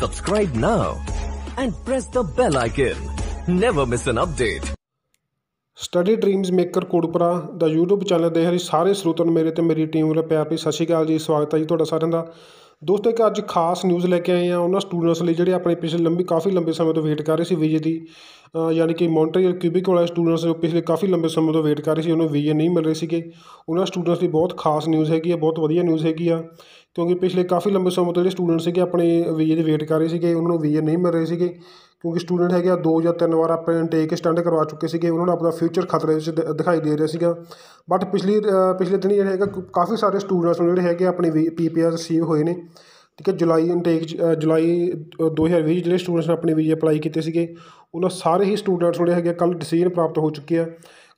Subscribe now and press the bell icon. Never miss an update. Study dreams maker ਕੋੜਪਰਾ ਦਾ YouTube channel de hari sare srotan ਨੂੰ ਮੇਰੇ ਤੇ ਮੇਰੀ team ਵੱਲੋਂ pyar ਭਰੀ ਸਤਿ ਸ਼੍ਰੀ ਅਕਾਲ ਜੀ ਸਵਾਗਤ ਹੈ ਜੀ ਤੁਹਾਡਾ ਸਾਰਿਆਂ ਦੋਸਤੋ ਇੱਕ ਅੱਜ ਖਾਸ ਨਿਊਜ਼ ਲੈ ਕੇ ਆਏ ਆ ਉਹਨਾਂ ਸਟੂਡੈਂਟਸ ਲਈ ਜਿਹੜੇ ਆਪਣੇ ਪਿਛਲੇ ਲੰਬੀ ਕਾਫੀ ਲੰਬੇ ਸਮੇਂ ਤੋਂ ਵੇਟ ਕਰ ਰਹੇ ਸੀ ਵੀਜ਼ੇ ਦੀ ਯਾਨੀ ਕਿ ਮੌਂਟਰੀਅਲ ਕਿਊਬਿਕ ਵਾਲੇ ਸਟੂਡੈਂਟਸ ਜੋ ਪਿਛਲੇ ਕਾਫੀ ਲੰਬੇ ਸਮੇਂ ਤੋਂ ਵੇਟ ਕਰ ਰਹੇ ਸੀ ਉਹਨਾਂ ਨੂੰ ਵੀਜ਼ੇ ਨਹੀਂ ਮਿਲ ਰਹੇ ਸੀਗੇ ਉਹਨਾਂ ਸਟੂਡੈਂਟਸ ਦੀ ਬਹੁਤ ਖਾਸ ਨਿਊਜ਼ ਹੈਗੀ ਆ ਬਹੁਤ ਵਧੀਆ ਨਿਊਜ਼ ਹੈਗੀ ਆ ਕਿਉਂਕਿ ਪਿਛਲੇ ਕਾਫੀ ਲੰਬੇ ਸਮੇਂ ਤੋਂ ਜਿਹੜੇ ਸਟੂਡੈਂਟ ਸੀਗੇ ਆਪਣੇ ਵੀਜ਼ੇ ਦੀ ਵੇਟ ਕਰ ਰਹੇ ਸੀਗੇ ਉਹਨਾਂ ਨੂੰ ਵੀਜ਼ੇ ਨਹੀਂ ਮਿਲ ਰਹੇ ਸੀਗੇ ਕਿਉਂਕਿ ਸਟੂਡੈਂਟ ਹੈਗੇ ਆ ਦੋ ਜਾਂ ਤਿੰਨ ਵਾਰ ਆਪਣੇ ਇਨਟੇਕ ਸਟੈਂਡ ਕਰਵਾ ਚੁੱਕੇ ਸੀਗੇ ਉਹਨਾਂ ਨੂੰ ਆਪਣਾ ਫਿਊਚਰ ਖਤਰੇ ਵਿੱਚ ਦਿਖਾਈ ਦੇ ਰਿਹਾ ਸੀਗਾ ਬਟ ਪਿਛਲੀ ਪਿਛਲੇ ਦਿਨ ਜਿਹੜੇ ਹੈਗਾ ਕਾਫੀ ਸਾਰੇ ਸਟੂਡੈਂਟਸ ਨੇ ਜਿਹੜੇ ਹੈਗੇ ਆਪਣੇ ਪੀਪੀਆਰ ਰਿਸੀਵ ਹੋਏ ਨੇ ਠੀਕ ਹੈ ਜੁਲਾਈ ਇਨਟੇਕ ਜੁਲਾਈ 2020 ਜਿਹੜੇ ਸਟੂਡੈਂਟਸ ਨੇ ਆਪਣੇ ਵੀਜ਼ੇ ਅਪਲਾਈ ਕੀਤੇ ਸੀਗੇ ਉਹਨਾਂ ਸਾਰੇ ਹੀ ਸਟੂਡੈਂਟਸ ਜਿਹੜੇ ਹੈਗੇ ਕੱਲ ਡਿਸੀਜਨ ਪ੍ਰਾਪਤ ਹੋ ਚੁੱਕੇ ਆ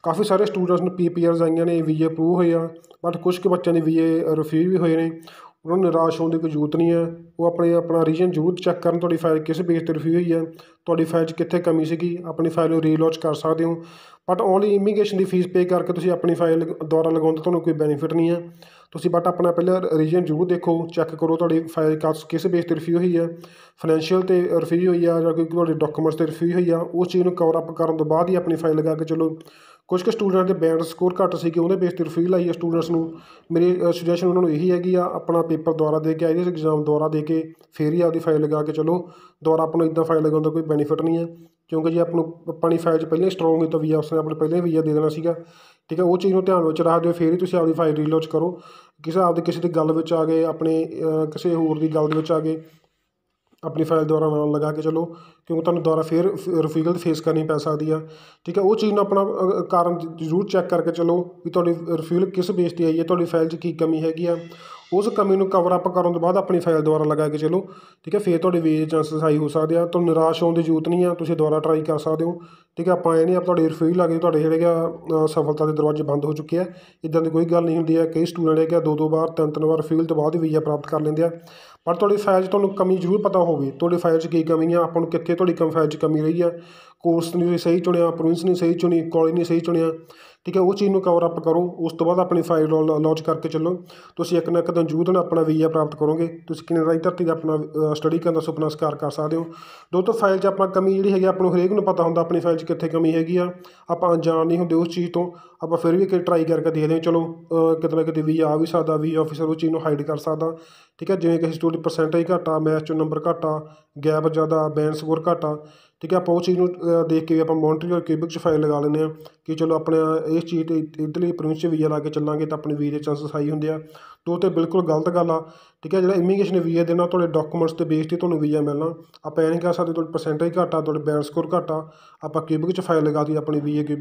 ਕਾਫੀ ਸਾਰੇ ਸਟੂਡੈਂਟਸ ਨੂੰ ਪੀਪੀਆਰਸ ਆਈਆਂ ਨੇ ਵੀਜ਼ੇ ਅਪਰੂਵ ਹੋਏ ਆ ਬਟ ਕੁਝ ਕੁ ਬੱਚਿਆਂ ਦੇ ਵੀਜ਼ੇ ਰਿਫਿਊਜ਼ ਵੀ ਹੋਏ ਨੇ ਉਹਨਾਂ ਨੂੰ ਨਿਰਾਸ਼ ਹੋਣ ਦੀ ਕੋਈ ਜ਼ਰੂਰਤ ਨਹੀਂ ਹੈ ਉਹ ਆਪਣੇ ਆਪਣਾ ਰੀਜਨ ਜ਼ਰੂਰ ਚੈੱਕ ਕਰਨ ਤੁਹਾਡੀ ਫਾਈਲ ਕਿਸ ਬੇਸ 'ਤੇ ਰਿਫਿਊ ਹੋਈ ਹੈ ਤੁਹਾਡੀ ਫਾਈਲ 'ਚ ਕਿੱਥੇ ਕਮੀ ਸੀਗੀ ਆਪਣੀ ਫਾਈਲ ਨੂੰ ਰੀਲੌਂਚ ਕਰ ਸਕਦੇ ਹੋ ਬਟ ਓਨਲੀ ਇਮੀਗ੍ਰੇਸ਼ਨ ਦੀ ਫੀਸ ਪੇ ਕਰਕੇ ਤੁਸੀਂ ਆਪਣੀ ਫਾਈਲ ਦੁਆਰਾ ਲਗਾਉਣ ਦਾ ਤੁਹਾਨੂੰ ਕੋਈ ਬੈਨੀਫਿਟ ਨਹੀਂ ਹੈ ਤੁਸੀਂ ਬਟ ਆਪਣਾ ਪਹਿਲਾਂ ਰੀਜਨ ਜ਼ਰੂਰ ਦੇਖੋ ਚੈੱਕ ਕਰੋ ਤੁਹਾਡੀ ਫਾਈਲ ਕਿਸ ਬੇਸ ਤੇ ਰਿਫਿਊ ਹੋਈ ਹੈ ਫਾਈਨੈਂਸ਼ੀਅਲ ਤੇ ਰਿਫਿਊ ਹੋਈ ਹੈ ਜਾਂ ਕੋਈ ਤੁਹਾਡੇ ਡਾਕੂਮੈਂਟਸ ਤੇ ਰਿਫਿਊ ਹੋਈ ਆ ਉਸ ਚੀਜ਼ ਨੂੰ ਕਵਰ ਅਪ ਕਰਨ ਤੋਂ ਬਾਅਦ ਹੀ ਆਪਣੀ ਫਾਈਲ ਲਗਾ ਕੇ ਚਲੋ ਕੁਝ ਕੁ ਸਟੂਡੈਂਟ ਦੇ ਬੈਂਡ ਸਕੋਰ ਘੱਟ ਸੀ ਕਿ ਉਹਦੇ ਬੇਸ ਤੇ ਰਿਫਿਲ ਆਈ ਹੈ ਸਟੂਡੈਂਟਸ ਨੂੰ ਮੇਰੀ ਸੁਜੈਸ਼ਨ ਉਹਨਾਂ ਨੂੰ ਇਹੀ ਹੈਗੀ ਆ ਆਪਣਾ ਪੇਪਰ ਦੁਆਰਾ ਦੇ ਕੇ ਆਈਲੈਟਸ ਐਗਜ਼ਾਮ ਦੁਆਰਾ ਦੇ ਕੇ ਫੇਰ ਹੀ ਆਪਦੀ ਫਾਈਲ ਲਗਾ ਕੇ ਚਲੋ ਦੁਆਰਾ ਆਪ ਨੂੰ ਇਦਾਂ ਫਾਈਲ ਲਗਾਉਣ ਦਾ ਕੋਈ ਬੈਨੀਫਿਟ ਨਹੀਂ ਹੈ ਕਿਉਂਕਿ ਜੇ ਆਪ ਨੂੰ ਆਪਣੀ ਫਾਈਲ 'ਚ ਪਹਿਲਾਂ ਸਟਰੋਂਗ ਹੈ ਤਾਂ ਵੀ ਉਸਨੇ ਆਪਣੇ ਪਹਿਲੇ ਵੀਜ਼ਾ ਦੇ ਦੇਣਾ ਸੀਗਾ ਠੀਕ ਹੈ ਉਹ ਚੀਜ਼ ਨੂੰ ਧਿਆਨ ਵਿੱਚ ਰੱਖਦੇ ਹੋ ਫੇਰ ਹੀ ਤੁਸੀਂ ਆਪਦੀ ਫਾਈਲ ਰੀਲੋਚ ਕਰੋ ਕਿਸੇ ਆਪਦੇ ਕਿਸੇ ਦੀ ਗੱਲ ਵਿੱਚ ਆ ਗਏ ਆਪਣੇ ਕਿਸੇ ਹੋਰ ਦੀ ਗੱਲ ਦੇ ਵਿੱਚ ਆ ਗਏ ਆਪਣੀ ਫਾਈਲ ਦੁਆਰਾ ਨਾਲ ਲਗਾ ਕੇ ਚਲੋ ਕਿਉਂਕਿ ਤੁਹਾਨੂੰ ਦੁਆਰਾ ਫੇਰ ਰਿਫਿਊਜ਼ਲ ਫੇਸ ਕਰਨੀ ਪੈ ਸਕਦੀ ਆ ਠੀਕ ਹੈ ਉਹ ਚੀਜ਼ ਨੂੰ ਆਪਣਾ ਕਾਰਨ ਜ਼ਰੂਰ ਚੈੱਕ ਕਰਕੇ ਚਲੋ ਵੀ ਤੁਹਾਡੀ ਰਿਫਿਊਜ਼ਲ ਕਿਸ ਬੇਸ 'ਤੇ ਆਈ ਹੈ ਤੁਹਾਡੀ ਫਾਈਲ 'ਚ ਕੀ ਕਮੀ ਹੈਗੀ ਆ ਉਸ ਕਮੀ ਨੂੰ ਕਵਰ ਅਪ ਕਰਨ ਤੋਂ ਬਾਅਦ ਆਪਣੀ ਫਾਈਲ ਦੁਬਾਰਾ ਲਗਾ ਕੇ ਚਲੋ ਠੀਕ ਹੈ ਫੇਰ ਤੁਹਾਡੇ ਵੇਜ ਚਾਂਸਸ ਹਾਈ ਹੋ ਸਕਦੇ ਆ ਤੁਹਾਨੂੰ ਨਿਰਾਸ਼ ਹੋਣ ਦੀ ਜ਼ਰੂਰਤ ਨਹੀਂ ਆ ਤੁਸੀਂ ਦੁਬਾਰਾ ਟਰਾਈ ਕਰ ਸਕਦੇ ਹੋ ਠੀਕ ਹੈ ਆਪਾਂ ਇਹ ਨਹੀਂ ਆ ਤੁਹਾਡੇ ਰਿਫਿਊਜ਼ ਲੱਗੇ ਤੁਹਾਡੇ ਜਿਹੜੇ ਆ ਸਫਲਤਾ ਦੇ ਦਰਵਾਜ਼ੇ ਬੰਦ ਹੋ ਚੁੱਕੇ ਆ ਇਦਾਂ ਦੀ ਕੋਈ ਗੱਲ ਨਹੀਂ ਹੁੰਦੀ ਆ ਕਈ ਸਟੂਡੈਂਟ ਹੈਗੇ ਆ ਦੋ ਦੋ ਵਾਰ ਤਿੰਨ ਤਿੰਨ ਵਾਰ ਫੇਲ ਤੋਂ ਬਾਅਦ ਵੀਜ਼ਾ ਪ੍ਰਾਪਤ ਕਰ ਲੈਂਦੇ ਆ ਪਰ ਤੁਹਾਡੀ ਫਾਈਲ 'ਚ ਤੁਹਾਨੂੰ ਕਮੀ ਜ਼ਰੂਰ ਪਤਾ ਹੋਵੇ ਤੁਹਾਡੀ ਫਾਈਲ 'ਚ ਕੀ ਕਮੀ ਆ ਆਪਾਂ ਨੂੰ ਕਿੱਥੇ ਤੁਹਾਡੀ ਕਮ ਫਾਈਲ 'ਚ ਕਮੀ ਰਹੀ ਆ ਕੋਰਸ ਨਹੀਂ ਸਹੀ ਚੁਣਿਆ ਪ੍ਰੋਵਿੰਸ ਨਹੀਂ ਸਹੀ ਚੁਣੀ ਕਾਲਜ ਨਹੀਂ ਸਹੀ ਚੁਣਿਆ ਠੀਕ ਹੈ ਉਹ ਚੀਜ਼ ਨੂੰ ਕਵਰ ਅਪ ਕਰੋ ਉਸ ਤੋਂ ਬਾਅਦ ਆਪਣੀ ਫਾਈਲ ਲੌਂਚ ਕਰਕੇ ਚੱਲੋ ਤੁਸੀਂ ਇੱਕ ਨਾ ਇੱਕ ਦਿਨ ਜੂਦਨ ਆਪਣਾ ਵੀਜ਼ਾ ਪ੍ਰਾਪਤ ਕਰੋਗੇ ਤੁਸੀਂ ਕਿਨੇ ਰਾਈ ਧਰਤੀ ਦਾ ਆਪਣਾ ਸਟੱਡੀ ਕਰਨ ਦਾ ਸੁਪਨਾ ਸਕਾਰ ਕਰ ਸਕਦੇ ਹੋ ਦੋਸਤੋ ਫਾਈਲ 'ਚ ਆਪਾਂ ਕਮੀ ਜਿਹੜੀ ਹੈਗੀ ਆਪਾਂ ਨੂੰ ਹਰੇਕ ਨੂੰ ਪਤਾ ਹੁੰਦਾ ਆਪਣੀ ਫਾਈਲ 'ਚ ਕਿੱਥੇ ਕਮੀ ਹੈਗੀ ਆ ਆਪਾਂ ਅਣਜਾਣ ਨਹੀਂ ਹੁੰਦੇ ਉਸ ਚੀਜ਼ ਤੋਂ ਆਪਾਂ ਫਿਰ ਵੀ ਇੱਕ ਟਰਾਈ ਕਰਕੇ ਦੇਖਦੇ ਹਾਂ ਚਲੋ ਕਿਤੇ ਨਾ ਕਿਤੇ ਵੀਜ਼ਾ ਆ ਵੀ ਸਕਦਾ ਵੀਜ਼ਾ ਆਫੀਸਰ ਉਹ ਚੀਜ਼ ਨੂੰ ਹਾਈਡ ਕਰ ਸਕਦਾ ਠੀਕ ਹੈ ਜਿਵੇਂ ਕਿ ਹਿਸਟੋਰੀ ਪਰਸੈਂਟੇਜ ਘਟਾ ਮੈਚ 'ਚੋਂ ਨੰਬਰ ਘਟਾ ਗੈਪ ਜ਼ਿਆਦਾ ਬੈਂਡ ਸਕੋਰ ਘਟਾ ਠੀਕ ਹੈ ਆਪਾਂ ਉਹ ਚੀਜ਼ ਨੂੰ ਦੇਖ ਕੇ ਆਪਾਂ ਮੋਨਟਰੀ ਔਰ ਕਿਊਬਿਕ 'ਚ ਫਾਈਲ ਲਗਾ ਲੈਂਦੇ ਆ ਕਿ ਚਲੋ ਆਪਣੇ ਇਸ ਚੀਜ਼ 'ਤੇ ਇਟਲੀ ਪ੍ਰੋਵਿੰਸ 'ਚ ਵੀਜ਼ਾ ਲਾ ਕੇ ਚੱਲਾਂਗੇ ਤਾਂ ਆਪਣੇ ਵੀਜ਼ੇ ਚਾਂਸਸ ਹਾਈ ਹੁੰਦੇ ਆ ਤੋ ਤੇ ਬਿਲਕੁਲ ਗਲਤ ਗੱਲ ਆ ਠੀਕ ਹੈ ਜਿਹੜਾ ਇਮੀਗ੍ਰੇਸ਼ਨ ਵੀਜ਼ਾ ਦੇਣਾ ਤੁਹਾਡੇ ਡਾਕੂਮੈਂਟਸ ਤੇ ਬੇਸ ਤੇ ਤੁਹਾਨੂੰ ਵੀਜ਼ਾ ਮਿਲਣਾ ਆਪਾਂ ਇਹ ਨਹੀਂ ਕਹਿ ਸਕਦੇ ਤੁਹਾਡੇ ਪਰਸੈਂਟੇਜ ਘਟਾ ਤੁਹਾਡੇ ਬੈਂਕ ਸਕੋਰ ਘਟਾ ਆਪਾਂ ਕਿਬਿਕ ਚ ਫਾਈਲ ਲਗਾ ਦਈ ਆਪਣੀ ਵੀਜ਼ਾ ਕਿ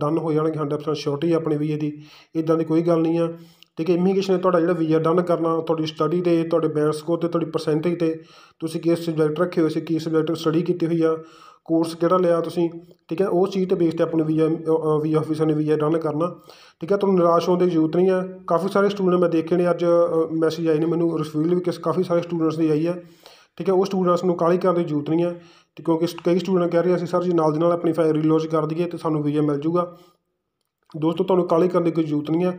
ਡਨ ਹੋ ਜਾਣਗੇ 100% ਸ਼ੋਰਟੀ ਆਪਣੀ ਵੀਜ਼ਾ ਦੀ ਇਦਾਂ ਦੀ ਕੋਈ ਗੱਲ ਨਹੀਂ ਆ ਠੀਕ ਹੈ ਇਮੀਗ੍ਰੇਸ਼ਨ ਨੇ ਤੁਹਾਡਾ ਜਿਹੜਾ ਵੀਜ਼ਾ ਡਨ ਕਰਨਾ ਤੁਹਾਡੀ ਸਟੱਡੀ ਤੇ ਤੁਹਾਡੇ ਬੈਂਕ ਸਕੋਰ ਤੇ ਤੁਹਾਡੀ ਪਰਸੈਂਟੇਜ ਤੇ ਤੁਸੀਂ ਕਿਸ ਸਬਜੈਕਟ ਰੱਖੇ ਹੋਏ ਸੀ ਕੀ ਸਬਜੈਕਟ ਸਟੱਡੀ ਕੀਤੀ ਹੋਈ ਆ ਕੋਰਸ ਜਿਹੜਾ ਲਿਆ ਤੁਸੀਂ ਠੀਕ ਹੈ ਉਹ ਚੀਜ਼ ਤੇ ਬੇਸ ਤੇ ਆਪਣੇ ਵੀਜ਼ਾ ਵੀ ਆਫਿਸਰ ਨੇ ਵੀਜ਼ਾ ਡਨ ਕਰਨਾ ਠੀਕ ਹੈ ਤੁਹਾਨੂੰ ਨਿਰਾਸ਼ ਹੋਣ ਦੀ ਜ਼ਰੂਰਤ ਨਹੀਂ ਹੈ ਕਾਫੀ ਸਾਰੇ ਸਟੂਡੈਂਟ ਮੈਂ ਦੇਖੇ ਨੇ ਅੱਜ ਮੈਸੇਜ ਆਏ ਨੇ ਮੈਨੂੰ ਰਿਫਿਲ ਵੀ ਕਿਸ ਕਾਫੀ ਸਾਰੇ ਸਟੂਡੈਂਟਸ ਦੀ ਆਈ ਹੈ ਠੀਕ ਹੈ ਉਹ ਸਟੂਡੈਂਟਸ ਨੂੰ ਕਾਲੀ ਕਰਨ ਦੀ ਜ਼ਰੂਰਤ ਨਹੀਂ ਹੈ ਤੇ ਕਿਉਂਕਿ ਕਈ ਸਟੂਡੈਂਟ ਕਹਿ ਰਹੇ ਅਸੀਂ ਸਰ ਜੀ ਨਾਲ ਦੇ ਨਾਲ ਆਪਣੀ ਫਾਈਲ ਰੀਲੋਜ ਕਰ ਦਈਏ ਤੇ ਸਾਨੂੰ ਵੀਜ਼ਾ ਮਿਲ ਜੂਗਾ ਦੋਸਤੋ ਤੁਹਾਨੂੰ ਕਾਲੀ ਕਰਨ ਦੀ ਕੋਈ ਜ਼ਰੂਰਤ ਨਹੀਂ ਹੈ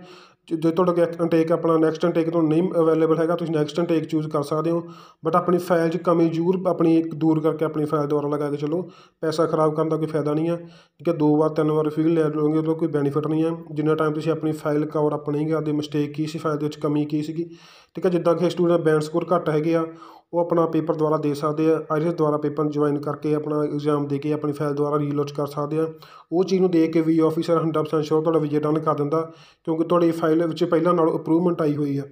ਜੇ ਤੁਹਾਡਾ ਕੋਈ ਇਨਟੇਕ ਆਪਣਾ ਨੈਕਸਟ ਇਨਟੇਕ ਤੁਹਾਨੂੰ ਨਹੀਂ ਅਵੇਲੇਬਲ ਹੈਗਾ ਤੁਸੀਂ ਨੈਕਸਟ ਇਨਟੇਕ ਚੂਜ਼ ਕਰ ਸਕਦੇ ਹੋ ਬਟ ਆਪਣੀ ਫਾਈਲ 'ਚ ਕਮੀ ਜੂਰ ਆਪਣੀ ਇੱਕ ਦੂਰ ਕਰਕੇ ਆਪਣੀ ਫਾਈਲ ਦੁਆਰਾ ਲਗਾ ਕੇ ਚਲੋ ਪੈਸਾ ਖਰਾਬ ਕਰਨ ਦਾ ਕੋਈ ਫਾਇਦਾ ਨਹੀਂ ਹੈ ਠੀਕ ਹੈ ਦੋ ਵਾਰ ਤਿੰਨ ਵਾਰ ਫੀਲ ਲੈ ਲਓਗੇ ਉਹਦਾ ਕੋਈ ਬੈਨੀਫਿਟ ਨਹੀਂ ਹੈ ਜਿੰਨਾ ਟਾਈਮ ਤੁਸੀਂ ਆਪਣੀ ਫਾਈਲ ਕਵਰ ਆਪਣੀ ਨਹੀਂ ਕਰਦੇ ਮਿਸਟੇਕ ਕੀ ਸੀ ਫਾਈਲ ਦੇ ਵਿੱਚ ਕਮੀ ਕੀ ਸੀਗੀ ਠੀਕ ਹੈ ਜਿੱਦਾਂ ਕਿ ਸਟੂਡੈਂਟ ਬੈਂਡ ਸਕੋਰ ਘੱਟ ਹੈਗੇ ਆ ਉਹ ਆਪਣਾ ਪੇਪਰ ਦੁਆਰਾ ਦੇ ਸਕਦੇ ਆ ਆਈਲੈਟਸ ਦੁਆਰਾ ਪੇਪਰ ਜੁਆਇਨ ਕਰਕੇ ਆਪਣਾ ਇਗਜ਼ਾਮ ਦੇ ਕੇ ਆਪਣੀ ਫਾਈਲ ਦੁਆਰਾ ਰੀਲੋਚ ਕਰ ਸਕਦੇ ਆ ਉਹ ਚੀਜ਼ ਨੂੰ ਦੇਖ ਕੇ ਵੀ ਆਫੀਸਰ 100% ਸ਼ੋਰ ਤੁਹਾਡਾ ਵੀਜ਼ਾ ਡਨ ਕਰ ਦਿੰਦਾ ਕਿਉਂਕਿ ਤੁਹਾਡੀ ਫਾਈਲ ਵਿੱਚ ਪਹਿਲਾਂ ਨਾਲ ਅਪਰੂਵਮੈਂਟ ਆਈ ਹੋਈ ਆ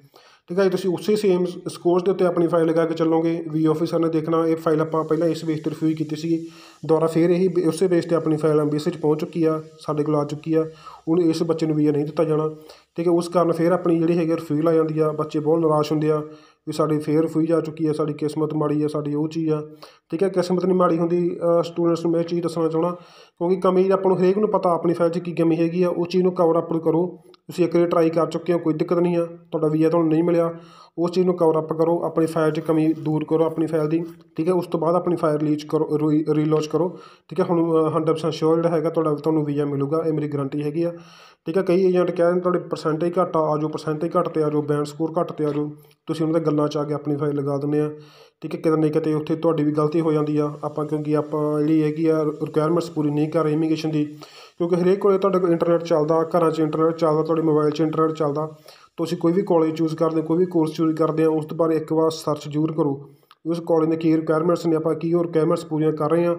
ਠੀਕ ਹੈ ਤੁਸੀਂ ਉਸੇ ਸੇਮ ਸਕੋਰਸ ਦੇ ਉੱਤੇ ਆਪਣੀ ਫਾਈਲ ਲਗਾ ਕੇ ਚੱਲੋਗੇ ਵੀ ਆਫੀਸਰ ਨੇ ਦੇਖਣਾ ਇਹ ਫਾਈਲ ਆਪਾਂ ਪਹਿਲਾਂ ਇਸ ਬੇਸ ਤੇ ਰਿਫਿਊਜ਼ ਕੀਤੀ ਸੀ ਦੁਆਰਾ ਫਿਰ ਇਹੀ ਉਸੇ ਬੇਸ ਤੇ ਆਪਣੀ ਫਾਈਲ ਐਮਬੀਸੀ 'ਚ ਪਹੁੰਚ ਚੁੱਕੀ ਆ ਸਾਡੇ ਕੋਲ ਆ ਚੁੱਕੀ ਆ ਉਹਨੂੰ ਇਸ ਬੱਚੇ ਨੂੰ ਵੀਜ਼ਾ ਨਹੀਂ ਦਿੱਤਾ ਜਾਣਾ ਠੀਕ ਹੈ ਉਸ ਕਾਰਨ ਫੇਰ ਆਪਣੀ ਜਿਹੜੀ ਹੈਗੀ ਰਿਫਿਊਜ਼ਲ ਆ ਜਾਂਦੀ ਆ ਬੱਚੇ ਬਹੁਤ ਨਿਰਾਸ਼ ਹੁੰਦੇ ਆ ਵੀ ਸਾਡੀ ਫੇਰ ਫੁਈ ਜਾ ਚੁੱਕੀ ਹੈ ਸਾਡੀ ਕਿਸਮਤ ਮਾੜੀ ਹੈ ਸਾਡੀ ਉਹ ਚੀਜ਼ ਆ ਠੀਕ ਹੈ ਕਿਸਮਤ ਨਹੀਂ ਮਾੜੀ ਹੁੰਦੀ ਸਟੂਡੈਂਟਸ ਨੂੰ ਮੈਂ ਇਹ ਚੀਜ਼ ਦੱਸਣਾ ਚਾਹੁੰਦਾ ਕਿਉਂਕਿ ਕਮੀ ਆਪਾਂ ਨੂੰ ਹਰੇਕ ਨੂੰ ਪਤਾ ਆਪਣੀ ਫਾਈਲ 'ਚ ਕੀ ਕਮੀ ਹੈਗੀ ਆ ਉਹ ਚੀਜ਼ ਨੂੰ ਕਵਰ ਅਪ ਕਰੋ ਤੁਸੀਂ ਇੱਕ ਵਾਰੀ ਟਰਾਈ ਕਰ ਚੁੱਕੇ ਹੋ ਕੋਈ ਦਿੱਕਤ ਨਹੀਂ ਆ ਤੁਹਾਡਾ ਵੀਜ਼ਾ ਤੁਹਾਨੂੰ ਨਹੀਂ ਮਿਲਿਆ ਉਸ ਚੀਜ਼ ਨੂੰ ਕਵਰ ਅਪ ਕਰੋ ਆਪਣੀ ਫਾਈਲ 'ਚ ਕਮੀ ਦੂਰ ਕਰੋ ਆਪਣੀ ਫਾਈਲ ਦੀ ਠੀਕ ਹੈ ਉਸ ਤੋਂ ਬਾਅਦ ਆਪਣੀ ਫਾਈਲ ਰੀਚ ਕਰੋ ਰੀਲੋਚ ਕਰੋ ਠੀਕ ਹੈ ਹੁਣ 100% ਸ਼ੋਰ ਜਿਹੜਾ ਹੈਗਾ ਤੁਹਾਡਾ ਤੁਹਾਨੂੰ ਵੀਜ਼ਾ ਮਿਲੂਗਾ ਇਹ ਮੇਰੀ ਗਾਰੰਟੀ ਹੈਗੀ ਆ ਠੀਕ ਹੈ ਕਈ ਏਜੰਟ ਕਹਿੰਦੇ ਤੁਹਾਡੇ ਪਰਸੈਂਟੇਜ ਘੱਟ ਆ ਆਜੋ ਪਰਸੈਂਟੇਜ ਘੱਟ ਤੇ ਆਜੋ ਬੈਂਡ ਸਕੋਰ ਘੱਟ ਤੇ ਆਜੋ ਤੁਸੀਂ ਉਹਨਾਂ ਦੇ ਗੱਲਾਂ 'ਚ ਆ ਕੇ ਆਪਣੀ ਫਾਈਲ ਲਗਾ ਦਿੰਦੇ ਆ ਠੀਕ ਹੈ ਕਿਤੇ ਨਾ ਕਿਤੇ ਉੱਥੇ ਤੁਹਾਡੀ ਵੀ ਗਲਤੀ ਹੋ ਜਾਂਦੀ ਆ ਆਪਾਂ ਕਿਉਂਕਿ ਆਪਾਂ ਜਿਹੜੀ ਹੈਗੀ ਆ ਰਿਕੁਆਇਰਮੈਂਟਸ ਪੂਰੀ ਨਹੀਂ ਕਰ ਰਹੇ ਇਮੀਗ੍ਰੇਸ਼ਨ ਦੀ ਕਿਉਂਕਿ ਹਰੇਕ ਕੋਲੇ ਤੁਹਾਡੇ ਕੋਲ ਇੰਟਰਨੈਟ ਚੱਲਦਾ ਘਰਾਂ 'ਚ ਇੰਟਰਨੈਟ ਚੱਲਦਾ ਤੁਹਾਡੇ ਮੋਬਾਈਲ 'ਚ ਇੰਟਰਨੈਟ ਚੱਲਦਾ ਤੁਸੀਂ ਕੋਈ ਵੀ ਕਾਲਜ ਚੂਜ਼ ਕਰਦੇ ਕੋਈ ਵੀ ਕੋਰਸ ਚੂਜ਼ ਕਰਦੇ ਆ ਉਸ ਤੋਂ ਬਾਅਦ ਇੱਕ ਵਾਰ ਸਰਚ ਜ਼ਰੂਰ ਕਰੋ ਉਸ ਕਾਲਜ ਦੇ ਕੀ ਰਿਕੁਆਇਰਮੈਂਟਸ ਨੇ ਆਪਾਂ ਕੀ ਹੋਰ ਕੈਮਰਸ ਪੂਰੀਆਂ ਕਰ ਰਹੇ ਆ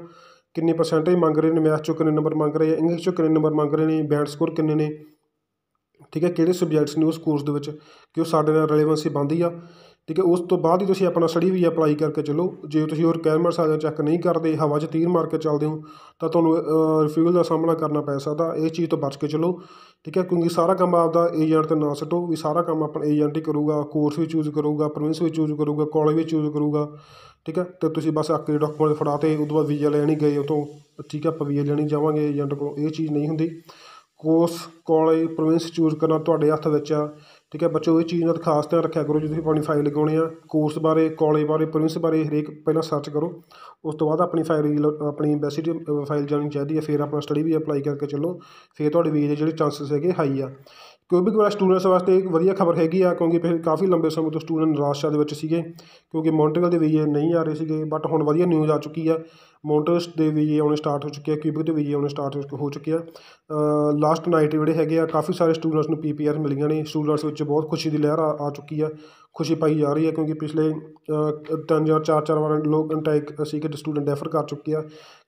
ਕਿੰਨੇ ਪਰਸੈਂਟੇਜ ਮੰਗ ਰਹੇ ਨੇ ਮੈਥ 'ਚੋਂ ਕਿੰਨੇ ਨੰਬਰ ਮੰਗ ਰਹੇ ਆ ਇੰਗਲਿਸ਼ 'ਚੋਂ ਕਿੰਨੇ ਨੰਬਰ ਮੰਗ ਰਹੇ ਨੇ ਬੈਂਡ ਸਕੋਰ ਕਿੰਨੇ ਨੇ ਠੀਕ ਹੈ ਕਿਹੜੇ ਸਬਜੈਕਟਸ ਨੇ ਉਸ ਕੋਰਸ ਦੇ ਵਿੱਚ ਕਿ ਉਹ ਸਾਡੇ ਨਾਲ ਰਿਲੇਵੈਂਸੀ ਬੰਦੀ ਆ ਠੀਕ ਹੈ ਉਸ ਤੋਂ ਬਾਅਦ ਹੀ ਤੁਸੀਂ ਆਪਣਾ ਸੜੀ ਵੀ ਅਪਲਾਈ ਕਰਕੇ ਚੱਲੋ ਜੇ ਤੁਸੀਂ ਹੋਰ ਕੈਮਰ ਸਾਜਾ ਚੈੱਕ ਨਹੀਂ ਕਰਦੇ ਹਵਾ 'ਚ ਤੀਰ ਮਾਰ ਕੇ ਚੱਲਦੇ ਹੋ ਤਾਂ ਤੁਹਾਨੂੰ ਰਿਫਿਊਲ ਦਾ ਸਾਹਮਣਾ ਕਰਨਾ ਪੈ ਸਕਦਾ ਇਸ ਚੀਜ਼ ਤੋਂ ਬਚ ਕੇ ਚੱਲੋ ਠੀਕ ਹੈ ਕਿਉਂਕਿ ਸਾਰਾ ਕੰਮ ਆਪਦਾ ਏਜੰਟ ਤੇ ਨਾ ਸਟੋ ਵੀ ਸਾਰਾ ਕੰਮ ਆਪਣਾ ਏਜੰਟ ਹੀ ਕਰੂਗਾ ਕੋਰਸ ਵੀ ਚੂਜ਼ ਕਰੂਗਾ ਪ੍ਰੋਵਿੰਸ ਵੀ ਚੂਜ਼ ਕਰੂਗਾ ਕਾਲਜ ਵੀ ਚੂਜ਼ ਕਰੂਗਾ ਠੀਕ ਹੈ ਤੇ ਤੁਸੀਂ ਬਸ ਆਕੇ ਡਾਕੂਮੈਂਟ ਫੜਾ ਤੇ ਉਦੋਂ ਬਾਅਦ ਵੀਜ਼ਾ ਲੈਣ ਹੀ ਗਏ ਉਤੋਂ ਠੀਕ ਹੈ ਆਪਾਂ ਵੀਜ਼ਾ ਲੈਣੀ ਜਾਵਾਂਗੇ ਏਜੰਟ ਕੋਲ ਇਹ ਚੀਜ਼ ਨਹੀਂ ਹੁੰਦੀ ਕੋਰਸ ਕੋਲਜ ਪ੍ਰੋਵਿੰਸ ਚੂਜ਼ ਕਰਨਾ ਤੁਹਾਡੇ ਹੱਥ ਵਿੱਚ ਆ ਠੀਕ ਹੈ ਬੱਚੋ ਇਹ ਚੀਜ਼ ਨਾਲ ਖਾਸ ਧਿਆਨ ਰੱਖਿਆ ਕਰੋ ਜੇ ਤੁਸੀਂ ਆਪਣੀ ਫਾਈਲ ਲਗਾਉਣੀ ਆ ਕੋਰਸ ਬਾਰੇ ਕੋਲਜ ਬਾਰੇ ਪ੍ਰੋਵਿੰਸ ਬਾਰੇ ਹਰੇਕ ਪਹਿਲਾਂ ਸਰਚ ਕਰੋ ਉਸ ਤੋਂ ਬਾਅਦ ਆਪਣੀ ਫਾਈਲ ਆਪਣੀ ਬੈਸਿਟੀ ਫਾਈਲ ਜਾਣੀ ਚਾਹੀਦੀ ਹੈ ਫਿਰ ਆਪਣਾ ਸਟੱਡੀ ਵੀ ਅਪਲਾਈ ਕਰਕੇ ਚੱਲੋ ਫਿਰ ਤੁਹਾਡੇ ਵੀਜ਼ੇ ਦੇ ਜਿਹੜੇ ਚਾਂਸਸ ਹੈਗੇ ਹਾਈ ਆ ਕਿਉਂਕਿ ਕੋਈ ਸਟੂਡੈਂਟਸ ਵਾਸਤੇ ਇੱਕ ਵਧੀਆ ਖਬਰ ਹੈਗੀ ਆ ਕਿਉਂਕਿ ਪਿਛਲੇ ਕਾਫੀ ਲੰਬੇ ਸਮੇਂ ਤੋਂ ਸਟੂਡੈਂਟ ਨਿਰਾਸ਼ਾ ਦੇ ਵਿੱਚ ਸੀਗੇ ਕਿਉਂਕਿ ਮੌਂਟਰੀਅਲ ਦੇ ਵੀਜ਼ੇ ਨਹੀਂ ਆ ਰਹੇ ਸੀਗੇ ਬਟ ਹੁਣ ਵਧੀਆ ਨਿਊਜ਼ ਆ ਚੁੱਕੀ ਆ ਮੋਂਟਸ ਦੇ ਵੀ ਵੀਜ਼ੇ ਆਉਣੇ ਸਟਾਰਟ ਹੋ ਚੁੱਕੇ ਆ ਕਿਊਬਿਕ ਦੇ ਵੀਜ਼ੇ ਆਉਣੇ ਸਟਾਰਟ ਹੋ ਚੁੱਕੇ ਆ ਲਾਸਟ ਨਾਈਟ ਜਿਹੜੇ ਹੈਗੇ ਆ ਕਾਫੀ ਸਾਰੇ ਸਟੂਡੈਂਟਸ ਨੂੰ ਪੀਪੀਆਰ ਮਿਲੀਆਂ ਨੇ ਸਟੂਡੈਂਟਸ ਵਿੱਚ ਬਹੁਤ ਖੁਸ਼ੀ ਦੀ ਲਹਿਰ ਆ ਚੁੱਕੀ ਆ ਖੁਸ਼ੀ ਪਾਈ ਜਾ ਰਹੀ ਹੈ ਕਿਉਂਕਿ ਪਿਛਲੇ ਤਿੰਨ ਜਾਂ ਚਾਰ ਚਾਰ ਵਾਰ ਲੋਕ ਇੰਟੈਕ ਸੀ ਕਿ ਸਟੂਡੈਂਟ ਡੈਫਰ ਕਰ ਚੁੱਕੇ ਆ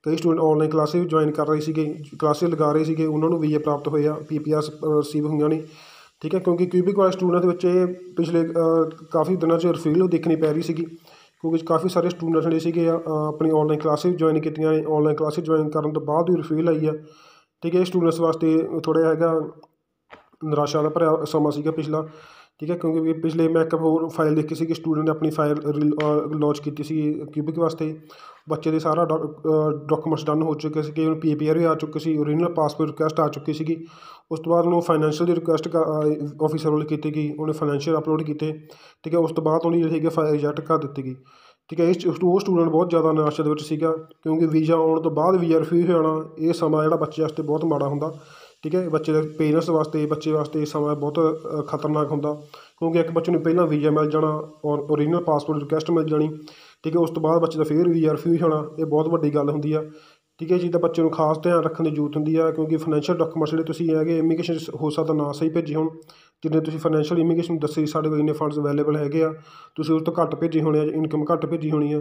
ਕਈ ਸਟੂਡੈਂਟ ਆਨਲਾਈਨ ਕਲਾਸੇ ਵੀ ਜੁਆਇਨ ਕਰ ਰਹੇ ਸੀਗੇ ਕਲਾਸੇ ਲਗਾ ਰਹੇ ਸੀਗੇ ਉਹਨਾਂ ਨੂੰ ਇਹ ਪ੍ਰਾਪਤ ਹੋਏ ਆ ਪੀਪੀਆਰ ਰਿਸੀਵ ਹੋਈਆਂ ਨੇ ਠੀਕ ਹੈ ਕਿਉਂਕਿ ਕਿਊਬਿਕ ਵਾਲੇ ਸਟੂਡੈਂਟ ਦੇ ਵਿੱਚ ਇਹ ਪਿਛਲੇ ਕਾਫੀ ਦਿਨਾਂ 'ਚ ਰਿਫਿਲ ਦੇਖਣੀ ਪੈ ਰਹੀ ਸੀਗੀ ਕਿਉਂਕਿ ਕਾਫੀ ਸਾਰੇ ਸਟੂਡੈਂਟਸ ਨੇ ਸੀਗੇ ਆਪਣੀ ਆਨਲਾਈਨ ਕਲਾਸਿਸ ਜੁਆਇਨ ਕੀਤੀਆਂ ਨੇ ਆਨਲਾਈਨ ਕਲਾਸਿਸ ਜੁਆਇਨ ਕਰਨ ਤੋਂ ਬਾਅਦ ਵੀ ਰਿਫਿਲ ਆਈ ਆ ਠੀਕ ਹੈ ਸਟੂਡੈਂਟਸ ਵਾਸਤੇ ਥੋੜਾ ਹੈਗਾ ਨਿਰਾਸ਼ਾ ਦਾ ਭਰਿਆ ਸਮਾਂ ਸੀਗਾ ਪਿਛਲਾ ਠੀਕ ਹੈ ਕਿਉਂਕਿ ਪਿਛਲੇ ਮੈਂ ਇੱਕ ਹੋਰ ਫਾਈਲ ਦੇਖੀ ਸੀ ਕਿ ਸਟੂਡੈਂਟ ਨੇ ਆਪਣੀ ਫਾਈਲ ਲਾਂਚ ਕੀਤੀ ਸੀ ਕਿਊਬਿਕ ਵਾਸਤੇ ਬੱਚੇ ਦੇ ਸਾਰਾ ਡਾਕੂਮੈਂਟਸ ਡਨ ਹੋ ਚੁੱਕੇ ਸੀ ਕਿ ਉਹਨੂੰ ਪੀਪੀਆਰ ਵੀ ਆ ਚੁੱਕੀ ਸੀ ਓਰੀਜਨਲ ਪਾਸਪੋਰਟ ਰਿਕੁਐਸਟ ਆ ਚੁੱਕੀ ਸੀਗੀ ਉਸ ਤੋਂ ਬਾਅਦ ਉਹਨੂੰ ਫਾਈਨੈਂਸ਼ੀਅਲ ਦੀ ਰਿਕੁਐਸਟ ਆਫੀਸਰ ਵੱਲ ਕੀਤੀ ਗਈ ਉਹਨੇ ਫਾਈਨੈਂਸ਼ੀਅਲ ਅਪਲੋਡ ਕੀਤੇ ਠੀਕ ਹੈ ਉਸ ਤੋਂ ਬਾਅਦ ਉਹਨੇ ਜਿਹੜੀ ਹੈਗੀ ਫਾਈਲ ਰਿਜੈਕਟ ਕਰ ਦਿੱਤੀ ਗਈ ਠੀਕ ਹੈ ਇਸ ਉਹ ਸਟੂਡੈਂਟ ਬਹੁਤ ਜ਼ਿਆਦਾ ਨਿਰਾਸ਼ਾ ਦੇ ਵਿੱਚ ਸੀਗਾ ਕਿਉਂਕਿ ਵੀਜ਼ਾ ਆਉਣ ਤੋਂ ਬਾਅਦ ਵੀਜ਼ਾ ਰਿਫਿਊਜ਼ ਹੋ ਜਾਣਾ ਇਹ ਸਮਾਂ ਜਿਹੜਾ ਬੱਚੇ ਵਾਸਤੇ ਬਹੁਤ ਮਾੜਾ ਹੁੰਦਾ ਠੀਕ ਹੈ ਬੱਚੇ ਦੇ ਪੇਰੈਂਟਸ ਵਾਸਤੇ ਬੱਚੇ ਵਾਸਤੇ ਸਮਾਂ ਬਹੁਤ ਖਤਰਨਾਕ ਹੁੰਦਾ ਕਿਉਂਕਿ ਇੱਕ ਬੱਚੇ ਨੂੰ ਪਹਿਲਾਂ ਵੀਜ਼ਾ ਮਿਲ ਜਾਣਾ ਔਰ ਓਰੀਜਨਲ ਪਾਸਪੋਰਟ ਰਿਕੁਐਸਟ ਮਿਲ ਜਾਣੀ ਠੀਕ ਹੈ ਉਸ ਤੋਂ ਬਾਅਦ ਬੱਚੇ ਦਾ ਫੇਰ ਵੀਜ਼ਾ ਰਿਫਿਊਜ਼ ਹੋਣਾ ਇਹ ਬਹੁਤ ਵੱਡੀ ਗੱਲ ਹੁੰਦੀ ਆ ਠੀਕ ਹੈ ਜੀ ਤਾਂ ਬੱਚੇ ਨੂੰ ਖਾਸ ਧਿਆਨ ਰੱਖਣ ਦੀ ਜ਼ਰੂਰਤ ਹੁੰਦੀ ਆ ਕਿਉਂਕਿ ਫਾਈਨੈਂਸ਼ੀਅਲ ਡਾਕੂਮੈਂਟਸ ਜਿਹੜੇ ਤੁਸੀਂ ਹੈਗੇ ਇਮੀਗ੍ਰੇਸ਼ਨ ਹੋ ਸਕਦਾ ਨਾ ਸਹੀ ਭੇਜੇ ਹੋਣ ਜਿੰਨੇ ਤੁਸੀਂ ਫਾਈਨੈਂਸ਼ੀਅਲ ਇਮੀਗ੍ਰੇਸ਼ਨ ਦੱਸੀ ਸਾਡੇ ਕੋਲ ਇੰਨੇ ਫੰਡਸ ਅਵੇਲੇਬਲ ਹੈਗੇ ਆ ਤੁਸੀਂ ਉਸ ਤੋਂ ਘੱਟ ਭੇਜੇ ਹੋਣੇ ਆ ਇਨਕਮ ਘੱਟ ਭੇਜੀ ਹੋਣੀ ਆ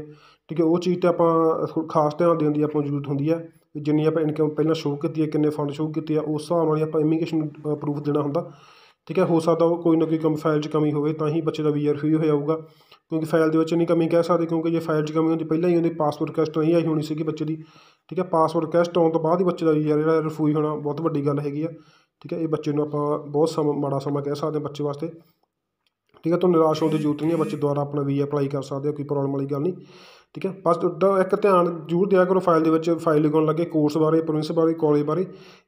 ਠੀਕ ਹੈ ਉਹ ਚੀਜ਼ ਤੇ ਆਪਾਂ ਖਾਸ ਧਿਆਨ ਦੇਣ ਦੀ ਆਪਾਂ ਜ਼ਰੂਰਤ ਹੁੰਦੀ ਆ ਵੀ ਜਿੰਨੀ ਆਪਾਂ ਇਨਕਮ ਪਹਿਲਾਂ ਸ਼ੋਅ ਕੀਤੀ ਹੈ ਕਿੰਨੇ ਫੰਡ ਸ਼ੋਅ ਕੀਤੇ ਆ ਉਸ ਹਿਸਾਬ ਨਾਲ ਹੀ ਆਪਾਂ ਇਮੀਗ੍ਰੇਸ਼ਨ ਪ੍ਰੂਫ ਦੇਣਾ ਹੁੰਦਾ ਠੀਕ ਹੈ ਹੋ ਸਕਦਾ ਉਹ ਕੋਈ ਨਾ ਕੋਈ ਕੰਮ ਫਾਈਲ 'ਚ ਕਮੀ ਹੋਵੇ ਤਾਂ ਹੀ ਬੱਚੇ ਦਾ ਵੀਜ਼ਾ ਰਿਫਿਊਜ਼ ਹੋ ਜਾਊਗਾ ਕਿਉਂਕਿ ਫਾਈਲ ਦੇ ਵਿੱਚ ਨਹੀਂ ਕਮੀ ਕਹਿ ਸਕਦੇ ਕਿਉਂਕਿ ਜੇ ਫਾਈਲ 'ਚ ਕਮੀ ਹੁੰਦੀ ਪਹਿਲਾਂ ਹੀ ਉਹਦੀ ਪਾਸਪੋਰਟ ਰਿਕਵੈਸਟ ਨਹੀਂ ਆਈ ਹੋਣੀ ਸੀਗੀ ਬੱਚੇ ਦੀ ਠੀਕ ਹੈ ਪਾਸਪੋਰਟ ਰਿਕਵੈਸਟ ਆਉਣ ਤੋਂ ਬਾਅਦ ਹੀ ਬੱਚੇ ਦਾ ਵੀਜ਼ਾ ਜਿਹੜਾ ਰਿਫਿਊਜ਼ ਹੋਣਾ ਬਹੁਤ ਵੱਡੀ ਗੱਲ ਹੈਗੀ ਆ ਠੀਕ ਹੈ ਇਹ ਬੱਚੇ ਨੂੰ ਆਪਾਂ ਬਹੁਤ ਸਮਾਂ ਮਾੜਾ ਸਮਾਂ ਕਹਿ ਸਕਦੇ ਆ ਬੱਚੇ ਵਾਸਤੇ ਠੀਕ ਹੈ ਤੁਹਾਨੂੰ ਨਿਰਾਸ਼ ਹੋਣ ਦੀ ਜ਼ਰੂਰਤ ਨਹੀਂ ਹੈ ਬੱਚੇ ਦੁਆਰਾ ਆਪਣਾ ਵੀਜ਼ਾ ਅਪਲਾਈ ਕਰ ਸਕਦੇ ਹੋ ਕੋਈ ਪ੍ਰੋਬਲਮ ਵਾਲੀ ਗੱਲ ਨਹੀਂ ਠੀਕ ਹੈ ਬਸ ਉੱਦਾਂ ਇੱਕ ਧਿਆਨ ਜ਼ਰੂਰ ਦਿਆ ਕਰੋ ਫਾਈਲ ਦੇ ਵਿੱਚ ਫਾਈਲ ਲਿਖਣ ਲੱਗੇ ਕੋਰਸ ਬਾਰੇ ਪ੍ਰੋਵਿੰਸ ਬਾਰੇ ਕਾਲਜ ਬਾਰੇ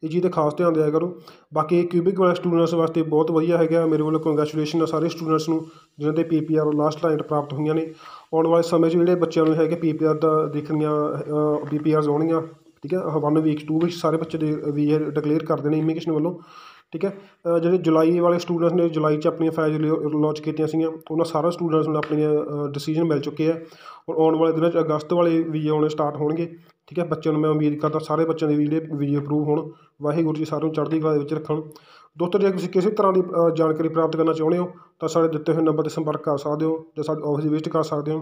ਇਹ ਜੀ 'ਤੇ ਖਾਸ ਧਿਆਨ ਦਿਆ ਕਰੋ ਬਾਕੀ ਇਹ ਕਿਊਬਿਕ ਵਾਲੇ ਸਟੂਡੈਂਟਸ ਵਾਸਤੇ ਬਹੁਤ ਵਧੀਆ ਹੈਗਾ ਮੇਰੇ ਵੱਲੋਂ ਕੰਗ੍ਰੈਚੁਲੇਸ਼ਨ ਆ ਸਾਰੇ ਸਟੂਡੈਂਟਸ ਨੂੰ ਜਿਨ੍ਹਾਂ ਦੇ ਪੀਪੀਆਰ ਲਾਸਟ ਲਾਈਨ ਪ੍ਰਾਪਤ ਹੋਈਆਂ ਨੇ ਆਉਣ ਵਾਲੇ ਸਮੇਂ 'ਚ ਜਿਹੜੇ ਬੱਚਿਆਂ ਨੂੰ ਹੈਗੇ ਪੀਪੀਆਰ ਦਾ ਦੇਖਣੀਆਂ ਪੀ ਹੋਣੀਆਂ ਠੀਕ ਹੈ ਵਨ ਵੀਕ ਟੂ ਵਿੱਚ ਸਾਰੇ ਬੱਚੇ ਦੇ ਵੀ ਡਿਕਲੇਅਰ ਕਰ ਦੇਣੇ ਇਮੀਗ੍ਰੇਸ਼ਨ ਵੱਲੋਂ ਠੀਕ ਹੈ ਜਿਹੜੇ ਜੁਲਾਈ ਵਾਲੇ ਸਟੂਡੈਂਟਸ ਨੇ ਜੁਲਾਈ 'ਚ ਆਪਣੀਆਂ ਫਾਈਲ ਲਾਂਚ ਕੀਤੀਆਂ ਸੀਗੀਆਂ ਉਹਨਾਂ ਸਾਰੇ ਸਟੂਡੈਂਟਸ ਨੂੰ ਆਪਣੀਆਂ ਡਿਸੀਜਨ ਮਿਲ ਚੁੱਕੇ ਆ ਔਰ ਆਉਣ ਵਾਲੇ ਦਿਨਾਂ 'ਚ ਅਗਸਤ ਵਾਲੇ ਵੀ ਆਉਣੇ ਸਟਾਰਟ ਹੋਣਗੇ ਠੀਕ ਹੈ ਬੱਚਿਆਂ ਨੂੰ ਮੈਂ ਉਮੀਦ ਕਰਦਾ ਸਾਰੇ ਬੱਚਿਆਂ ਦੇ ਵੀਜ਼ੇ ਵੀਡੀਓ ਅਪਰੂਵ ਹੋਣ ਵਾਹਿਗੁਰੂ ਜੀ ਸਾਰਿਆਂ ਨੂੰ ਚੜ੍ਹਦੀ ਕਲਾ ਦੇ ਵਿੱਚ ਰੱਖਣ ਦੋਸਤੋ ਜੇ ਤੁਸੀਂ ਕਿਸੇ ਤਰ੍ਹਾਂ ਦੀ ਜਾਣਕਾਰੀ ਪ੍ਰਾਪਤ ਕਰਨਾ ਚਾਹੁੰਦੇ ਹੋ ਤਾਂ ਸਾਡੇ ਦਿੱਤੇ ਹੋਏ ਨੰਬਰ 'ਤੇ ਸੰਪਰਕ ਕਰ ਸਕਦੇ ਹੋ ਜਾਂ ਸਾਡੇ ਆਫਿਸ ਵਿਜ਼ਿਟ ਕਰ ਸਕਦੇ ਹੋ